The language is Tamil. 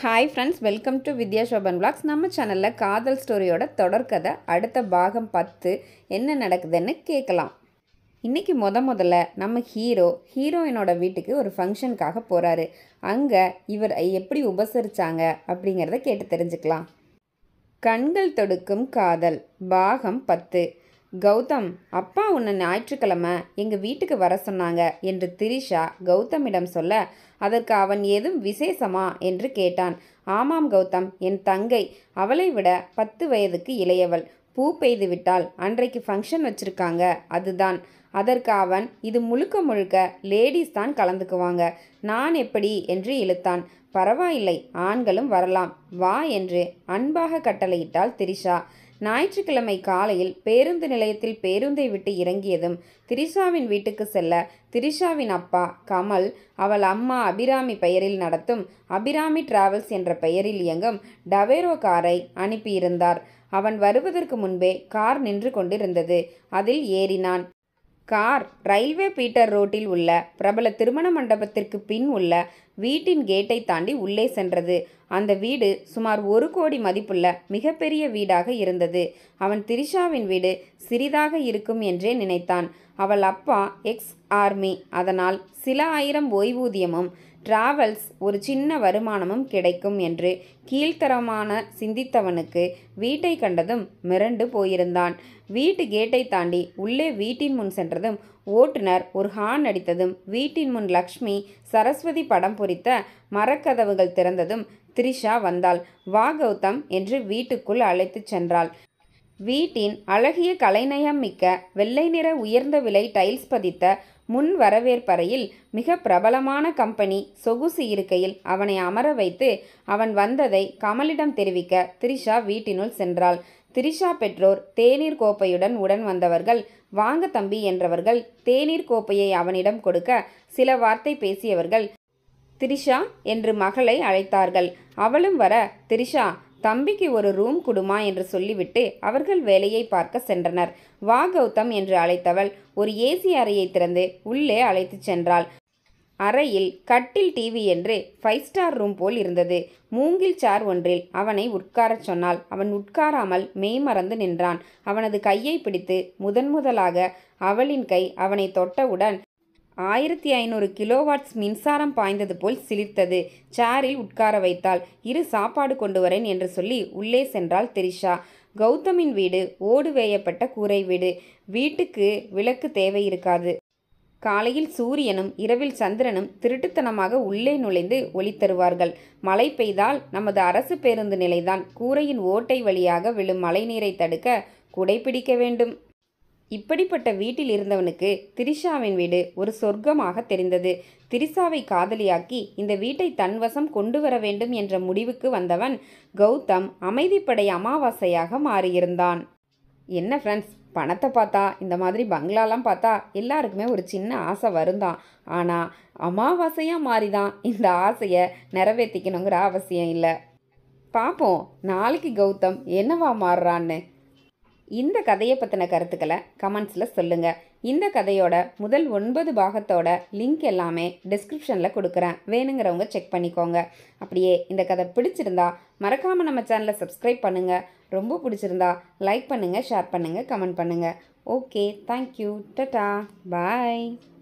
hi friends welcome to Vidya Sobhan blogs நம்ம சேனலில் காதல் ஸ்டோரியோட தொடர்கதை அடுத்த பாகம் பத்து என்ன நடக்குதுன்னு கேட்கலாம் இன்றைக்கி முத முதல்ல நம்ம ஹீரோ ஹீரோயினோட வீட்டுக்கு ஒரு ஃபங்க்ஷனுக்காக போகிறாரு அங்கே இவர் எப்படி உபசரித்தாங்க அப்படிங்கிறத கேட்டு தெரிஞ்சுக்கலாம் கண்கள் தொடுக்கும் காதல் பாகம் பத்து கௌதம் அப்பா உன்னை ஞாயிற்றுக்கிழமை எங்கள் வீட்டுக்கு வர சொன்னாங்க என்று திரிஷா கௌதமிடம் சொல்ல அதற்கு அவன் ஏதும் விசேஷமா என்று கேட்டான் ஆமாம் கௌதம் என் தங்கை அவளை விட பத்து வயதுக்கு இளையவள் பூ பெய்து விட்டால் அன்றைக்கு ஃபங்க்ஷன் வச்சுருக்காங்க அதுதான் அதற்கு அவன் இது முழுக்க முழுக்க லேடிஸ் தான் கலந்துக்குவாங்க நான் எப்படி என்று இழுத்தான் பரவாயில்லை ஆண்களும் வரலாம் வா என்று அன்பாக கட்டளையிட்டாள் திரிஷா ஞாயிற்றுக்கிழமை காலையில் பேருந்து நிலையத்தில் பேருந்தை விட்டு இறங்கியதும் திரிஷாவின் வீட்டுக்கு செல்ல திரிஷாவின் அப்பா கமல் அவள் அம்மா அபிராமி பெயரில் நடத்தும் அபிராமி டிராவல்ஸ் என்ற பெயரில் இயங்கும் டவேரோ காரை அனுப்பியிருந்தார் அவன் வருவதற்கு முன்பே கார் நின்று கொண்டிருந்தது அதில் ஏறினான் கார் ரயில்வே பீட்டர் ரோட்டில் உள்ள பிரபல திருமண மண்டபத்திற்கு பின் உள்ள வீட்டின் கேட்டை தாண்டி உள்ளே சென்றது அந்த வீடு சுமார் ஒரு கோடி மதிப்புள்ள மிகப்பெரிய வீடாக இருந்தது அவன் திரிஷாவின் வீடு சிறிதாக இருக்கும் என்றே நினைத்தான் அவள் அப்பா எக்ஸ் ஆர்மி அதனால் சில ஆயிரம் ஓய்வூதியமும் டிராவல்ஸ் ஒரு சின்ன வருமானமும் கிடைக்கும் என்று கீழ்த்தரமான சிந்தித்தவனுக்கு வீட்டை கண்டதும் மிரண்டு போயிருந்தான் வீட்டு கேட்டை தாண்டி உள்ளே வீட்டின் முன் சென்றதும் ஓட்டுநர் ஒரு ஹான் அடித்ததும் வீட்டின் முன் லக்ஷ்மி சரஸ்வதி படம் பொறித்த மரக்கதவுகள் திறந்ததும் த்ரிஷா வந்தாள் வா கௌதம் என்று வீட்டுக்குள் அழைத்துச் சென்றாள் வீட்டின் அழகிய கலைநயம் மிக்க வெள்ளை நிற உயர்ந்த விலை டைல்ஸ் பதித்த முன் வரவேற்பறையில் மிக பிரபலமான கம்பெனி சொகுசு இருக்கையில் அவனை அமர வைத்து அவன் வந்ததை கமலிடம் தெரிவிக்க திரிஷா வீட்டினுள் சென்றாள் திரிஷா பெற்றோர் தேநீர் கோப்பையுடன் உடன் வந்தவர்கள் வாங்க தம்பி என்றவர்கள் தேநீர் கோப்பையை அவனிடம் கொடுக்க சில வார்த்தை பேசியவர்கள் திரிஷா என்று மகளை அழைத்தார்கள் அவளும் வர திரிஷா தம்பிக்கு ஒரு ரூம் கொடுமா என்று சொல்லிவிட்டு அவர்கள் வேலையை பார்க்க சென்றனர் வா கௌதம் என்று அழைத்தவள் ஒரு ஏசி அறையை திறந்து உள்ளே அழைத்துச் சென்றாள் அறையில் கட்டில் டிவி என்று ஃபைவ் ஸ்டார் ரூம் போல் இருந்தது மூங்கில் சார் ஒன்றில் அவனை உட்காரச் சொன்னால் அவன் உட்காராமல் மெய்மறந்து நின்றான் அவனது கையை பிடித்து முதன் முதலாக அவளின் கை அவனை தொட்டவுடன் ஆயிரத்தி ஐநூறு கிலோவாட்ஸ் மின்சாரம் பாய்ந்தது போல் சிலிர்த்தது சேரில் உட்கார வைத்தாள் இரு சாப்பாடு கொண்டு வரேன் என்று சொல்லி உள்ளே சென்றாள் திரிஷா கௌதமின் வீடு ஓடு வேயப்பட்ட கூரை வீடு வீட்டுக்கு விளக்கு தேவை இருக்காது காலையில் சூரியனும் இரவில் சந்திரனும் திருட்டுத்தனமாக உள்ளே நுழைந்து ஒளி தருவார்கள் மழை பெய்தால் நமது அரசு பேருந்து நிலைதான் கூரையின் ஓட்டை வழியாக விழும் மழைநீரை தடுக்க குடை பிடிக்க வேண்டும் இப்படிப்பட்ட வீட்டில் இருந்தவனுக்கு திரிஷாவின் வீடு ஒரு சொர்க்கமாக தெரிந்தது திரிஷாவை காதலியாக்கி இந்த வீட்டை தன்வசம் கொண்டு வர வேண்டும் என்ற முடிவுக்கு வந்தவன் கௌதம் அமைதிப்படை அமாவாசையாக மாறியிருந்தான் என்ன ஃப்ரெண்ட்ஸ் பணத்தை பார்த்தா இந்த மாதிரி பங்களாலாம் பார்த்தா எல்லாருக்குமே ஒரு சின்ன ஆசை வருந்தான் ஆனால் அமாவாசையாக மாறி தான் இந்த ஆசையை நிறைவேற்றிக்கணுங்கிற அவசியம் இல்லை பார்ப்போம் நாளைக்கு கௌதம் என்னவா மாறுறான்னு இந்த கதையை பற்றின கருத்துக்களை கமெண்ட்ஸில் சொல்லுங்கள் இந்த கதையோட முதல் ஒன்பது பாகத்தோட லிங்க் எல்லாமே டிஸ்கிரிப்ஷனில் கொடுக்குறேன் வேணுங்கிறவங்க செக் பண்ணிக்கோங்க அப்படியே இந்த கதை பிடிச்சிருந்தா மறக்காமல் நம்ம சேனலை சப்ஸ்கிரைப் பண்ணுங்கள் ரொம்ப பிடிச்சிருந்தா லைக் பண்ணுங்கள் ஷேர் பண்ணுங்கள் கமெண்ட் பண்ணுங்கள் ஓகே தேங்க்யூ டட்டா பாய்